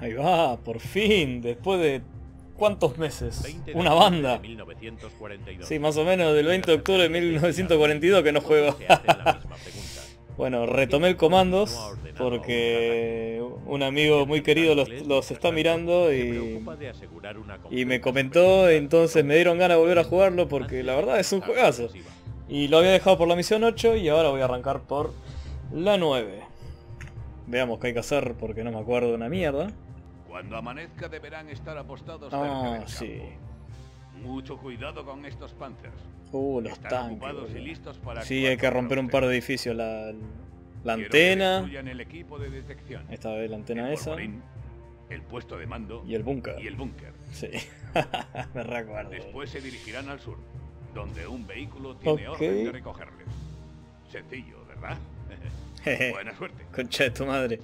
Ahí va, por fin, después de cuántos meses, una banda. Sí, más o menos del 20 de octubre de 1942 que no juego. bueno, retomé el comandos porque un amigo muy querido los, los está mirando y, y me comentó, entonces me dieron ganas de volver a jugarlo porque la verdad es un juegazo. Y lo había dejado por la misión 8 y ahora voy a arrancar por la 9. Veamos qué hay que hacer porque no me acuerdo una mierda. Cuando amanezca deberán estar apostados ah, cerca del campo. Mucho cuidado con estos panzers. Uh, los Están tanques, ocupados y listos para Sí, hay que romper un par de edificios. La, antena. El equipo de detección. Esta vez la antena esa. el puesto de mando. Y el búnker. Y el búnker. Sí. Me recuerdo. Después se dirigirán al sur, donde un vehículo tiene orden de recogerles. Sencillo, ¿verdad? Buena suerte. Concha de tu madre.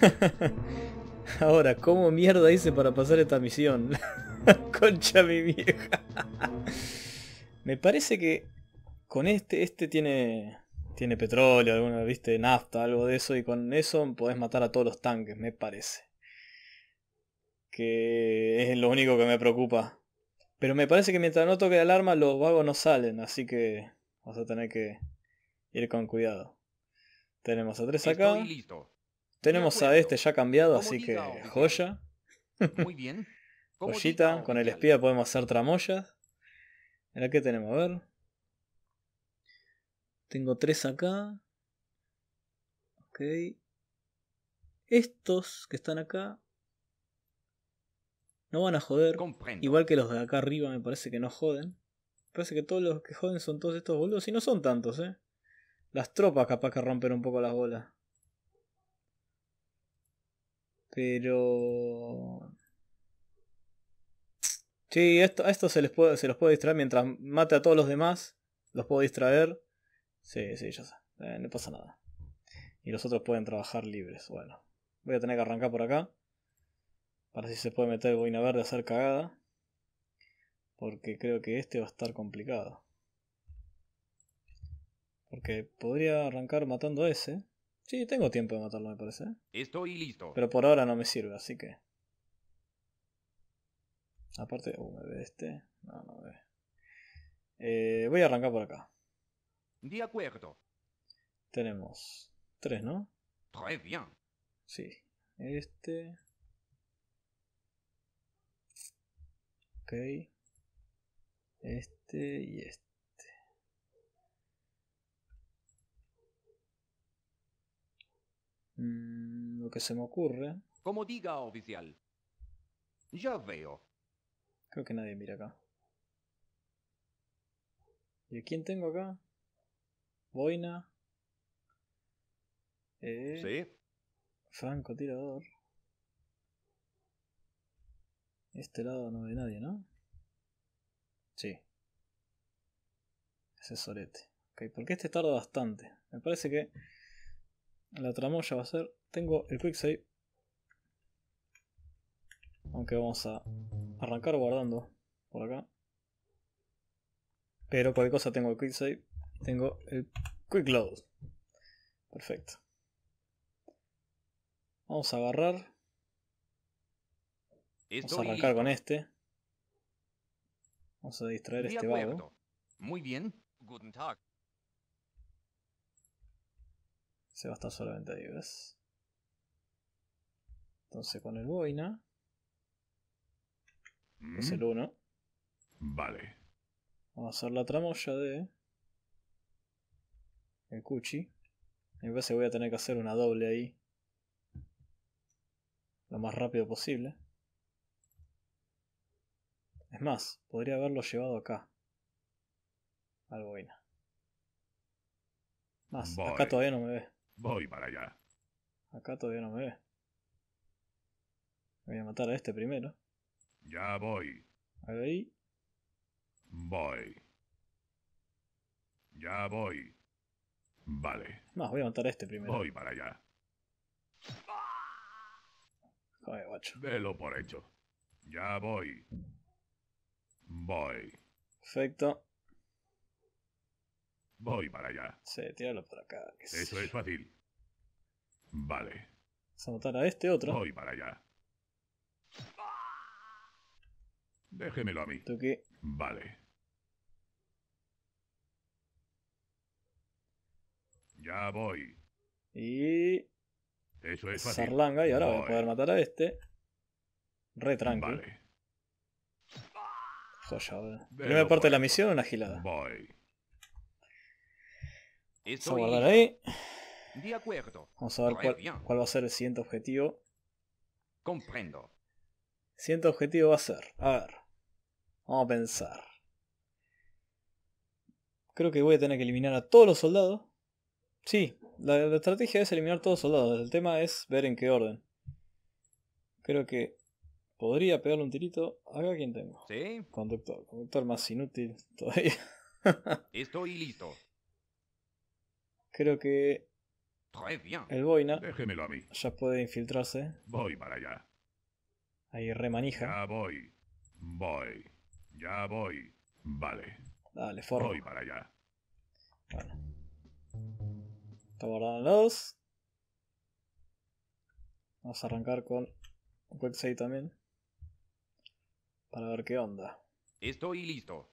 Ahora, ¿cómo mierda hice para pasar esta misión? Concha mi vieja. Me parece que con este, este tiene, tiene petróleo, alguna, viste, nafta, algo de eso, y con eso podés matar a todos los tanques, me parece. Que es lo único que me preocupa. Pero me parece que mientras no toque la alarma los vagos no salen, así que vas a tener que ir con cuidado. Tenemos a tres acá. Tenemos a este ya cambiado, así que joya. Muy bien. Joyita, con el espía podemos hacer tramoyas. ¿En qué que tenemos? A ver. Tengo tres acá. Ok. Estos que están acá no van a joder. Igual que los de acá arriba me parece que no joden. parece que todos los que joden son todos estos boludos. Y no son tantos, eh. Las tropas capaz que rompen un poco las bolas. Pero. Sí, esto, a esto se les puede, se los puedo distraer mientras mate a todos los demás. Los puedo distraer. Sí, sí, ya sé. Eh, no pasa nada. Y los otros pueden trabajar libres. Bueno. Voy a tener que arrancar por acá. Para si se puede meter boina verde a hacer cagada. Porque creo que este va a estar complicado. Porque podría arrancar matando a ese. Sí, tengo tiempo de matarlo, me parece. Estoy listo. Pero por ahora no me sirve, así que. Aparte, uh, me ve este. No, no ve. Eh, voy a arrancar por acá. De acuerdo. Tenemos tres, ¿no? bien. Sí. Este. Ok. Este y este. Mm, lo que se me ocurre. Como diga, oficial. Ya veo. Creo que nadie mira acá. ¿Y a quién tengo acá? Boina. Eh, sí. Franco tirador. Este lado no ve nadie, ¿no? Sí. Ese sorete. Ok, porque este tarda bastante. Me parece que la tramoya va a ser. Tengo el quick save. Aunque vamos a arrancar guardando por acá. Pero cualquier cosa tengo el quick save. Tengo el quick load. Perfecto. Vamos a agarrar. Vamos a arrancar con este. Vamos a distraer este vago. Muy bien. se va a estar solamente ahí, ¿ves? Entonces con el boina. Mm. Es el 1. Vale. Vamos a hacer la tramoya de. El cuchi. En vez de voy a tener que hacer una doble ahí. Lo más rápido posible. Es más, podría haberlo llevado acá. Al boina. Más, acá todavía no me ve. Voy para allá. Acá todavía no me ve. Voy a matar a este primero. Ya voy. Ahí. Voy. Ya voy. Vale. No, voy a matar a este primero. Voy para allá. Joder, guacho. Velo por hecho. Ya voy. Voy. Perfecto. Voy para allá. Sí, tíralo por acá. Eso es fácil. Vale. Vamos a matar a este otro. Voy para allá. Déjemelo a mí. ¿Tú qué? Vale. Ya voy. Y. Eso es fácil. Sarlanga, y ahora voy. a poder matar a este. Re tranqui. Vale. Joya, Primera parte de la misión, una gilada. Voy. Vamos a guardar ahí. De acuerdo. Vamos a ver cuál, va a ser el siguiente objetivo. Comprendo. siguiente objetivo va a ser. A ver. Vamos a pensar. Creo que voy a tener que eliminar a todos los soldados. Sí, la, estrategia es eliminar todos los soldados. El tema es ver en qué orden. Creo que podría pegarle un tirito. Acá quien tengo. Sí. Conductor. Conductor más inútil todavía. Estoy listo. Creo que el Boina a mí. ya puede infiltrarse. Voy para allá. Ahí remanija. Ya voy. Voy. Ya voy. Vale. Dale, forro. Voy para allá. Bueno. Está guardando los. Vamos a arrancar con website también. Para ver qué onda. Estoy listo.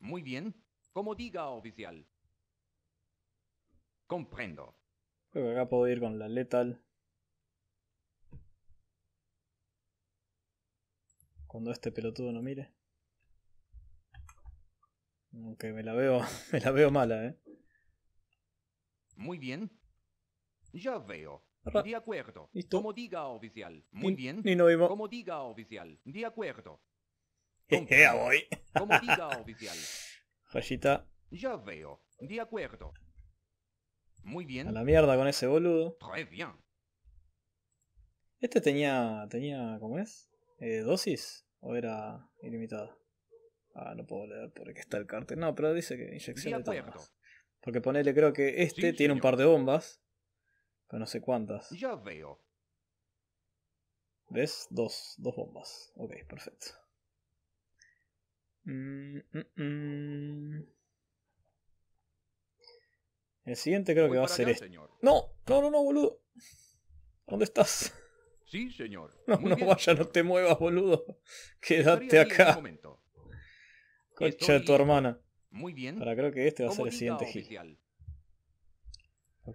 Muy bien, como diga, oficial. Comprendo. acá puedo ir con la letal. Cuando este pelotudo no mire. Aunque me la veo, me la veo mala, eh. Muy bien. Ya veo. De acuerdo. Como diga, oficial. Muy bien. no Como diga, oficial. De acuerdo. a voy. Como diga, oficial. Rayita. Ya veo. De acuerdo. Muy bien. A la mierda con ese boludo. Este tenía. tenía. ¿cómo es? Eh, ¿Dosis? ¿O era ilimitada? Ah, no puedo leer porque está el cartel. No, pero dice que inyección de, Porque ponele, creo que este tiene un par de bombas. Pero no sé cuántas. Ya veo. ¿Ves? Dos, dos bombas. Ok, perfecto. Mm, mm, mm. El siguiente creo que va a ser este. No, no, no, no, boludo. ¿Dónde estás? Sí, señor. No, no vaya, no te muevas, boludo. Quédate acá. Concha de tu hermana. Muy bien. Ahora creo que este va a ser el siguiente hit.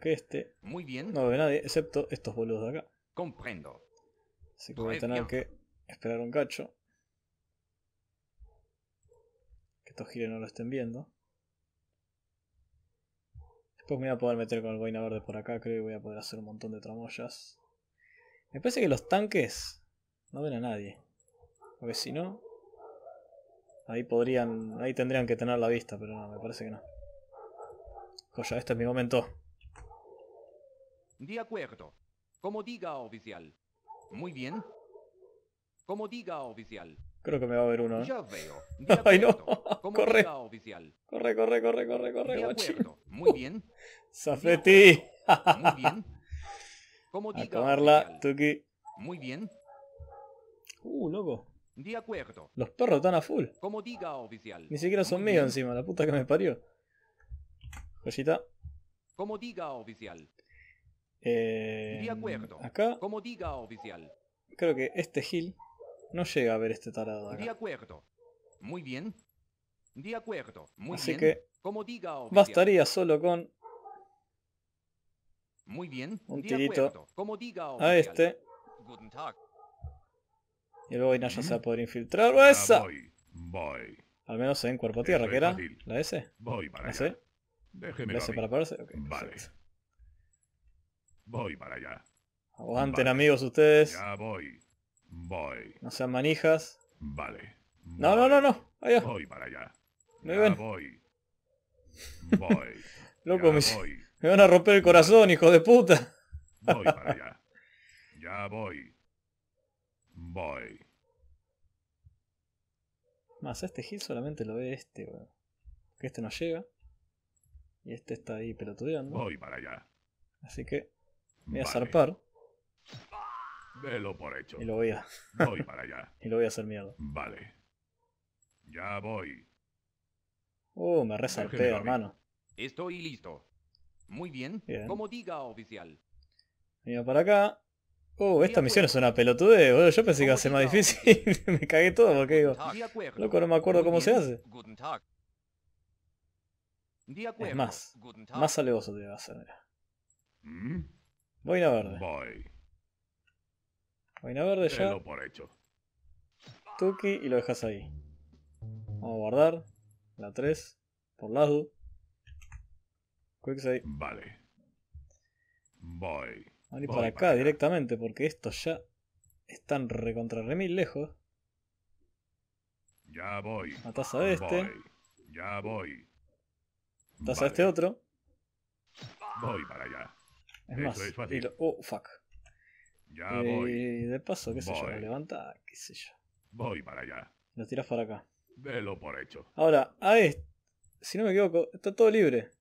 este. Muy bien. No ve nadie, excepto estos boludos de acá. Comprendo. Así que voy a tener que esperar un cacho. estos no lo estén viendo. Después me voy a poder meter con el boina verde por acá, creo que voy a poder hacer un montón de tramoyas. Me parece que los tanques no ven a nadie. Porque si no, ahí podrían, ahí tendrían que tener la vista, pero no, me parece que no. Joya, este es mi momento. De acuerdo. Como diga, oficial. Muy bien. Como diga, oficial. Creo que me va a ver uno. ¿eh? Ay, no. Corre. Oficial. corre. Corre, corre, corre, corre, Muy bien. Zafeti. Muy bien. Como diga, a comerla, Tuki. Muy bien. Uh, loco. De acuerdo. Los perros están a full. Como diga, oficial. Ni siquiera son míos encima, la puta que me parió. Joyita. Como diga, oficial. Eh, Acá. Como diga, oficial. Creo que este hill. No llega a ver este tarado. De acuerdo. Muy bien. De acuerdo. Muy Así que bastaría solo con muy bien. Un tirito a este. Y luego Inaya ya se va a mm. poder infiltrar. esa! Ah, Al menos en cuerpo tierra, ¿qué era? ¿La S? Voy para ¿La S? ¿La S para pararse? vale. Voy para allá. Aguanten, amigos, ustedes. Ya voy. Voy. No sean manijas. Vale. No, no, no, no. Voy para allá. Me Voy. Voy. Loco, me, van a romper el corazón, hijo de puta. Voy para allá. Ya voy. Voy. Más, este Gil solamente lo ve este, weón. Que este no llega. Y este está ahí pelotudeando. Voy para allá. Así que voy a zarpar por hecho. Y lo voy a. Voy para allá. y lo voy a hacer mierda. Vale. Ya voy. Uh, me resalté, hermano. Estoy listo. Muy bien. Como diga, oficial. Venga para acá. Uh, esta misión es una pelotudez, boludo. Yo pensé que iba a ser más difícil. me cagué todo porque digo. Loco, no me acuerdo cómo se hace. Es más, más alegoso te va a hacer, ¿Mm? Voy a verde. Voy. Vaina verde ya. por Tuki y lo dejas ahí. Vamos a guardar. La 3. Por las quick ahí. Vale. Voy. Voy para acá directamente porque estos ya están recontra remil lejos. Ya voy. Matas a este. Ya voy. Matas a este otro. Voy para allá. Es más. fácil. Oh, fuck. Ya eh, voy. De paso, qué sé yo, levanta, qué sé yo. Voy para allá. Lo tiras para acá. Velo por hecho. Ahora, a este, si no me equivoco, está todo libre.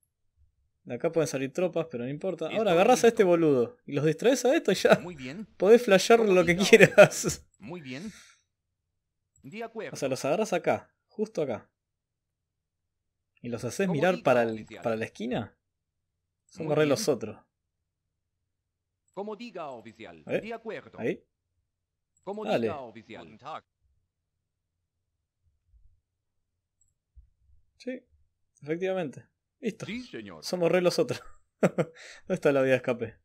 De acá pueden salir tropas, pero no importa. Ahora agarras a este boludo y los distraes a esto y ya. Muy bien. Podés flashear lo que quieras. Muy bien. O sea, los agarras acá, justo acá. Y los haces mirar para, para la esquina. Son correr los otros. Como diga, oficial. Eh, de acuerdo. Ahí. Como Dale. diga, oficial. Sí, efectivamente. Listo. Somos re los otros. ¿Dónde está la vía de escape?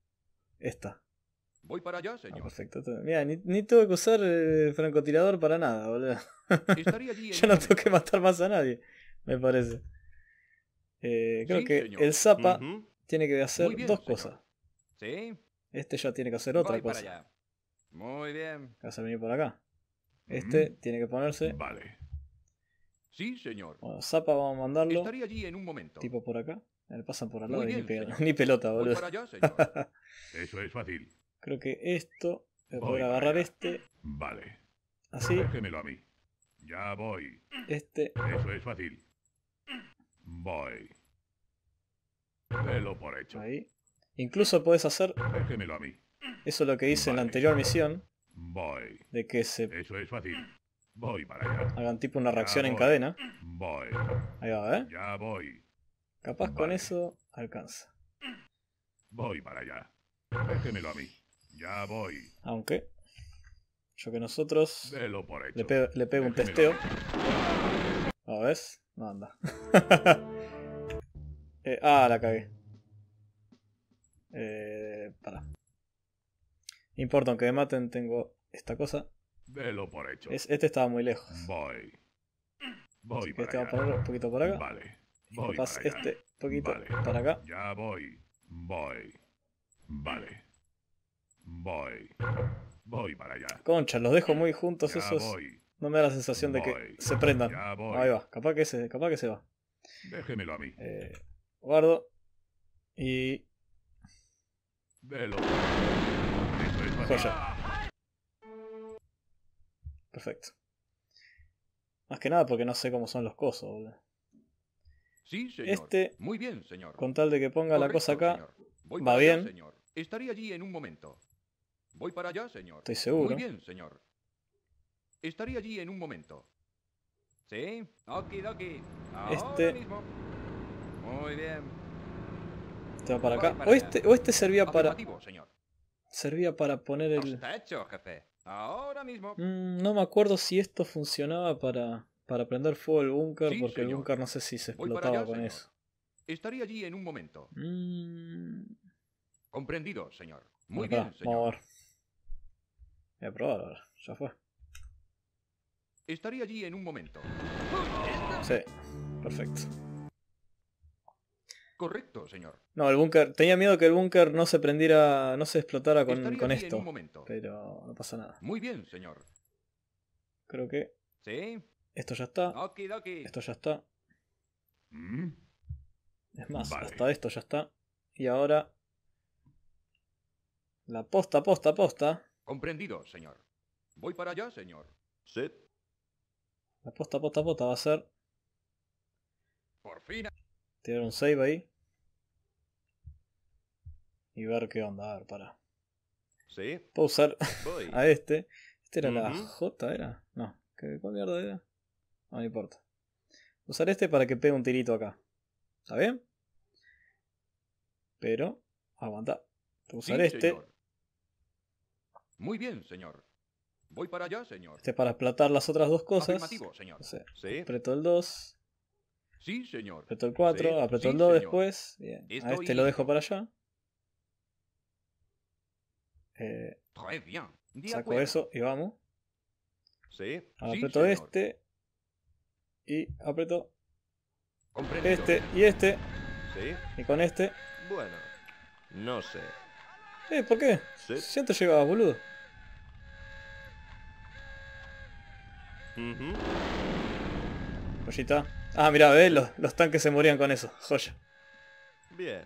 Esta. Voy para allá, ah, señor. perfecto. Mira, ni, tengo que usar eh, francotirador para nada, boludo. Ya no tengo que matar más a nadie, me parece. Eh, creo que el Zapa tiene que hacer dos cosas. Sí. Este ya tiene que hacer otra cosa. Muy bien. Va a venir por acá. Este tiene que ponerse. Vale. Sí, señor. Bueno, Zapa vamos a mandarlo. Estaría allí en un momento. Tipo por acá. Le eh, pasan por al lado y ni, pelota, ni pelota boludo. allá, señor. Eso es fácil. Creo que esto. Eh, voy a agarrar este. Vale. Así. Déjemelo a mí. Ya voy. Este. Eso es fácil. Voy. Velo por hecho. Ahí. Incluso puedes hacer... a mí. Eso es lo que hice en la anterior misión. De que se... es fácil. Voy Hagan tipo una reacción en cadena. Voy. Ahí va, ¿eh? Capaz con eso alcanza. Voy para allá. voy. Aunque... Yo que nosotros... Le, pego un testeo. a ves? No anda. Eh, ah, la cagué. Eh, para. Importa, aunque me maten, tengo esta cosa. Velo por hecho. este estaba muy lejos. Voy. Voy para este va a un poquito por acá. Vale. Voy este poquito para acá. Ya voy. Voy. Vale. Voy. Voy para allá. Concha, los dejo muy juntos esos. No me da la sensación de que se prendan. Ahí va. Capaz que se, capaz que se va. Déjemelo a mí. Eh, guardo. Y Velo. Perfecto. Más que nada porque no sé cómo son los cosos, boludo. Sí, señor. Este, Muy bien, señor. con tal de que ponga la cosa acá, va bien. estaría allí en un momento. Voy para allá, señor. Estoy seguro. Muy bien, señor. estaría allí en un momento. ¿Sí? ok. Ahora este... mismo. Muy bien. Este va para acá. O este, o este servía para... Servía para poner el... Mm, no me acuerdo si esto funcionaba para, para prender fuego el búnker, porque el búnker no sé si se explotaba con eso. estaría allí en un momento. Mm. Comprendido, señor. Muy bien, Vamos a Voy a probar Ya fue. allí en un momento. Sí, perfecto señor. No, el búnker. Tenía miedo que el búnker no se prendiera, no se explotara con, con esto. Pero no pasa nada. Muy bien, señor. Creo que. Sí. Esto ya está. Esto ya está. Mm. Es más, hasta esto ya está. Y ahora. La posta, posta, posta. Comprendido, señor. Voy para allá, señor. La posta, posta, posta va a ser. Por fin. Tirar un save ahí y ver qué onda. A ver, para. ¿Sí? Puedo usar a este. Este era la J, ¿era? No. ¿Qué, mierda era? No, importa. Usar este para que pegue un tirito acá. ¿Está bien? Pero, aguanta. Usar este. Muy bien, señor. Voy para allá, señor. Este es para explotar las otras dos cosas. Apretó el 2. Sí, señor. el 4, apretó el 2 después. Bien. a este lo dejo para allá. Eh, bien. saco eso y vamos. Sí. este. Y apreto este y este. Y con este. Bueno, no sé. Eh, ¿por qué? Siento llegaba boludo. Uh Ah, mira, ve, los, los tanques se morían con eso. Joya. Bien.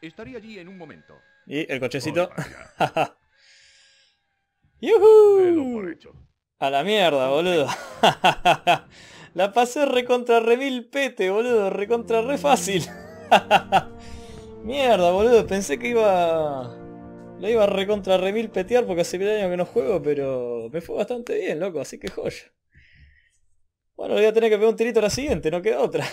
Estaría allí en un momento. Y el cochecito. A la mierda, boludo. la pasé recontra remil pete, boludo. Recontra re mm. fácil. mierda, boludo. Pensé que iba... La iba a recontra mil petear porque hace mil años que no juego, pero me fue bastante bien, loco. Así que joya. Bueno, voy a tener que pegar un tirito a la siguiente, no queda otra.